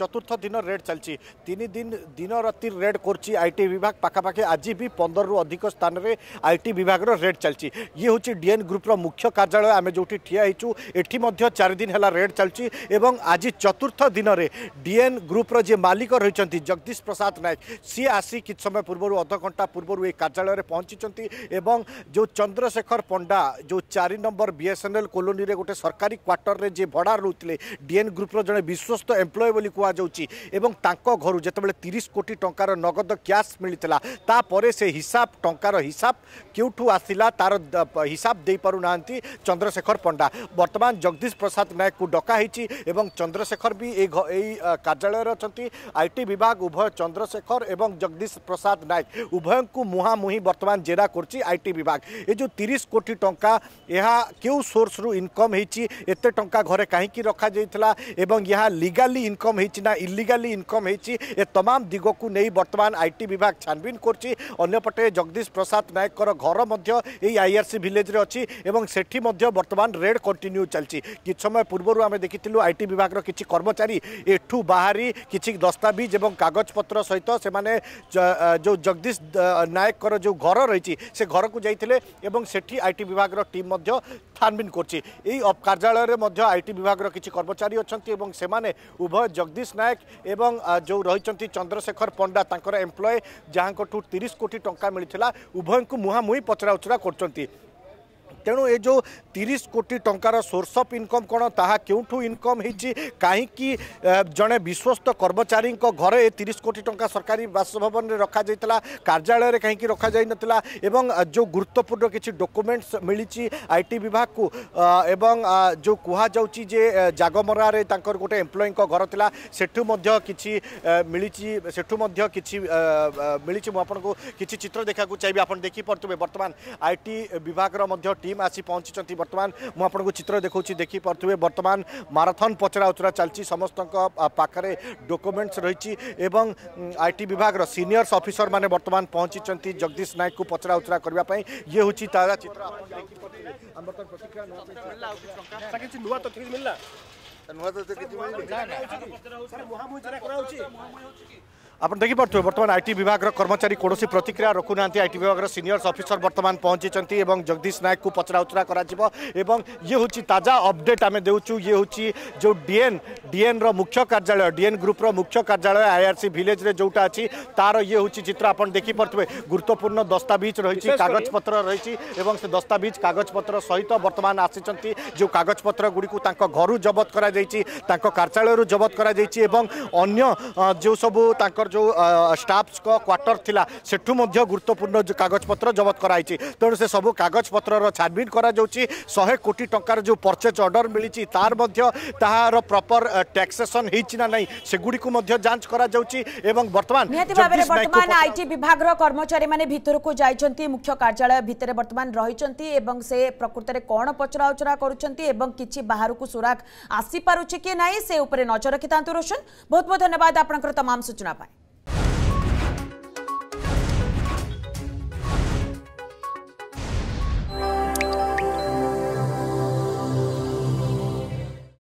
চতুর্থ দিন রেড চালছি তিন দিন দিন রাতি রেড করছি আইটি বিভাগ পাখাপাখি আজ বি পনেরু অধিক স্থানরে আইটি বিভাগর রেড চালছি ইয়ে হচ্ছে ডিএন গ্রুপর মুখ্য কার্যালয় আমি যেটি ঠিয়া হয়েছু এটি মধ্যে চারিদিন হল রেড চালছি এবং আজ চতুর্থ দিনরে ডিএন গ্রুপর যে মালিক রয়েছেন জগদীশ প্রসাদ নায়ক সি আসি কিছু সময় পূর্ব অধঘণ্টা পূর্ব এই কার্যালয়ের পৌঁছিছেন এবং যে চন্দ্রশেখর পণ্ডা যে চারি নম্বর বিএসএনএল কোলোনি গোটে সরকারি কোয়ার্টরের যে ভড়া রুলে ডিএন গ্রুপর জন বিশ্বস্ত এমপ্লয় বলে कहु जो तीस कोटी ट नगद क्या मिलता तापर से हिसाब ट हिसाब क्यों आसला तार हिसाब दे पार ना चंद्रशेखर पंडा बर्तमान जगदीश प्रसाद नायक को डकाई चंद्रशेखर भी कार्यालय अच्छा आई टी विभाग उभय चंद्रशेखर एवं जगदीश प्रसाद नायक उभय को मुहांमुही बर्तमान जेरा कर आई टी विभाग ये जो तीस कोटी टाँचा यह क्यों सोर्स रु इनकम होते टाँग घर कहीं रखा जाइला यह लिगली इनकम হয়েছি না ইলিগালি ইনকম হয়েছি এ তমাম দিগকু নেই বর্তমান আইটি বিভাগ ছানবিন করছি অন্যপটে জগদীশ প্রসাদ নায়কর ঘর মধ্য এই আইআরসি ভিলেজরে অছি এবং সেটি মধ্য বর্তমান রেড কন্টিনিউ চালছি কিছু সময় পূর্বরু আমি দেখিলু আইটি বিভাগর কিছু কর্মচারী এঠু বাহারি কিছু দস্তাবিজ এবং কাগজপত্র সহিত সেমানে যে জগদীশ নায়কর যে ঘর রয়েছে সে ঘরকু যাইলে এবং সেটি আইটি বিভাগর টিম মধ্য ছানবিন করছি এই কার্যালয়ে মধ্য আইটি বিভাগের কিছু কর্মচারী অনেক এবং সেমানে উভয় জগদীশ নায়ক এবং যে রয়েছেন চন্দ্রশেখর পণ্ডা তাঁর এমপ্লয়ে যাঙ্কু তিরিশ কোটি টঙ্কা মিলি উভয়ঙ্কু মুহামুহি পচরাউচরা করছেন তেণু এ ଯେଉଁ ତିରିଶ କୋଟି ଟଙ୍କାର ସୋର୍ସ ଅଫ୍ ଇନକମ୍ କ'ଣ ତାହା କେଉଁଠୁ ଇନକମ୍ ହେଇଛି କାହିଁକି ଜଣେ ବିଶ୍ୱସ୍ତ କର୍ମଚାରୀଙ୍କ ଘରେ ଏ ତିରିଶ କୋଟି ଟଙ୍କା ସରକାରୀ ବାସଭବନରେ ରଖାଯାଇଥିଲା କାର୍ଯ୍ୟାଳୟରେ କାହିଁକି ରଖାଯାଇନଥିଲା ଏବଂ ଯେଉଁ ଗୁରୁତ୍ୱପୂର୍ଣ୍ଣ କିଛି ଡକୁମେଣ୍ଟସ୍ ମିଳିଛି ଆଇଟି ବିଭାଗକୁ ଏବଂ ଯେଉଁ କୁହାଯାଉଛି ଯେ ଜାଗମରାରେ ତାଙ୍କର ଗୋଟେ ଏମ୍ପ୍ଲୟିଙ୍କ ଘର ଥିଲା ସେଠୁ ମଧ୍ୟ କିଛି ମିଳିଛି ସେଠୁ ମଧ୍ୟ କିଛି ମିଳିଛି ମୁଁ ଆପଣଙ୍କୁ କିଛି ଚିତ୍ର ଦେଖିବାକୁ ଚାହିଁବି ଆପଣ ଦେଖିପାରୁଥିବେ ବର୍ତ୍ତମାନ ଆଇଟି ବିଭାଗର ମଧ୍ୟ ଟିମ୍ ଟିମ୍ ଆସି ପହଞ୍ଚିଛନ୍ତି ବର୍ତ୍ତମାନ ମୁଁ ଆପଣଙ୍କୁ ଚିତ୍ର ଦେଖାଉଛି ଦେଖିପାରୁଥିବେ ବର୍ତ୍ତମାନ ମାରାଥନ ପଚରା ଉଚରା ଚାଲିଛି ସମସ୍ତଙ୍କ ପାଖରେ ଡକୁମେଣ୍ଟସ୍ ରହିଛି ଏବଂ ଆଇଟି ବିଭାଗର ସିନିୟର୍ସ ଅଫିସର ମାନେ ବର୍ତ୍ତମାନ ପହଞ୍ଚିଛନ୍ତି ଜଗଦୀଶ ନାୟକଙ୍କୁ ପଚରା ଉଚରା କରିବା ପାଇଁ ଇଏ ହେଉଛି ତାରା ଚିତ୍ର ନୂଆ ତଥ୍ୟ ମିଳିଲା ନୂଆ ତଥ୍ୟ କିଛି ମିଳିଲା ଆପଣ ଦେଖିପାରୁଥିବେ ବର୍ତ୍ତମାନ ଆଇଟି ବିଭାଗର କର୍ମଚାରୀ କୌଣସି ପ୍ରତିକ୍ରିୟା ରଖୁନାହାନ୍ତି ଆଇଟି ବିଭାଗର ସିନିୟର୍ସ ଅଫିସର ବର୍ତ୍ତମାନ ପହଞ୍ଚିଛନ୍ତି ଏବଂ ଜଗଦୀଶ ନାୟକଙ୍କୁ ପଚରାଉଚରା କରାଯିବ ଏବଂ ଇଏ ହେଉଛି ତାଜା ଅପଡେଟ୍ ଆମେ ଦେଉଛୁ ଇଏ ହେଉଛି ଯେଉଁ ଡିଏନ୍ ଡିଏନ୍ର ମୁଖ୍ୟ କାର୍ଯ୍ୟାଳୟ ଡିଏନ୍ ଗ୍ରୁପ୍ର ମୁଖ୍ୟ କାର୍ଯ୍ୟାଳୟ ଆଇଆର୍ସି ଭିଲେଜ୍ରେ ଯେଉଁଟା ଅଛି ତାର ଇଏ ହେଉଛି ଚିତ୍ର ଆପଣ ଦେଖିପାରୁଥିବେ ଗୁରୁତ୍ୱପୂର୍ଣ୍ଣ ଦସ୍ତାବିଜ ରହିଛି କାଗଜପତ୍ର ରହିଛି ଏବଂ ସେ ଦସ୍ତାବିଜ କାଗଜପତ୍ର ସହିତ ବର୍ତ୍ତମାନ ଆସିଛନ୍ତି ଯେଉଁ କାଗଜପତ୍ର ଗୁଡ଼ିକୁ ତାଙ୍କ ଘରୁ ଜବତ କରାଯାଇଛି ତାଙ୍କ କାର୍ଯ୍ୟାଳୟରୁ ଜବତ କରାଯାଇଛି ଏବଂ ଅନ୍ୟ ଯେଉଁ ସବୁ ତାଙ୍କ ତାଙ୍କର ଯେଉଁ ଷ୍ଟାଫ୍ଙ୍କ କ୍ୱାର୍ଟର ଥିଲା ସେଠୁ ମଧ୍ୟ ଗୁରୁତ୍ୱପୂର୍ଣ୍ଣ କାଗଜପତ୍ର ଜବତ କରାଯାଇଛି ତେଣୁ ସେ ସବୁ କାଗଜପତ୍ରର ଛାନଭିନ୍ କରାଯାଉଛି ଶହେ କୋଟି ଟଙ୍କାର ଯେଉଁ ପରଚେଜ୍ ଅର୍ଡ଼ର ମିଳିଛି ତାର ମଧ୍ୟ ତାହାର ପ୍ରପର୍ ଟ୍ୟାକ୍ସେସନ୍ ହେଇଛି ନା ନାହିଁ ସେଗୁଡ଼ିକୁ ମଧ୍ୟ ଯାଞ୍ଚ କରାଯାଉଛି ଏବଂ ବର୍ତ୍ତମାନ ବର୍ତ୍ତମାନ ଆଇଟି ବିଭାଗର କର୍ମଚାରୀମାନେ ଭିତରକୁ ଯାଇଛନ୍ତି ମୁଖ୍ୟ କାର୍ଯ୍ୟାଳୟ ଭିତରେ ବର୍ତ୍ତମାନ ରହିଛନ୍ତି ଏବଂ ସେ ପ୍ରକୃତରେ କ'ଣ ପଚରାଉଚରା କରୁଛନ୍ତି ଏବଂ କିଛି ବାହାରକୁ ସୁରାଗ ଆସିପାରୁଛି କି ନାହିଁ ସେ ଉପରେ ନଜର ରଖିଥାନ୍ତୁ ରୋଶନ ବହୁତ ବହୁତ ଧନ୍ୟବାଦ ଆପଣଙ୍କର ତମାମ ସୂଚନା ପାଇଁ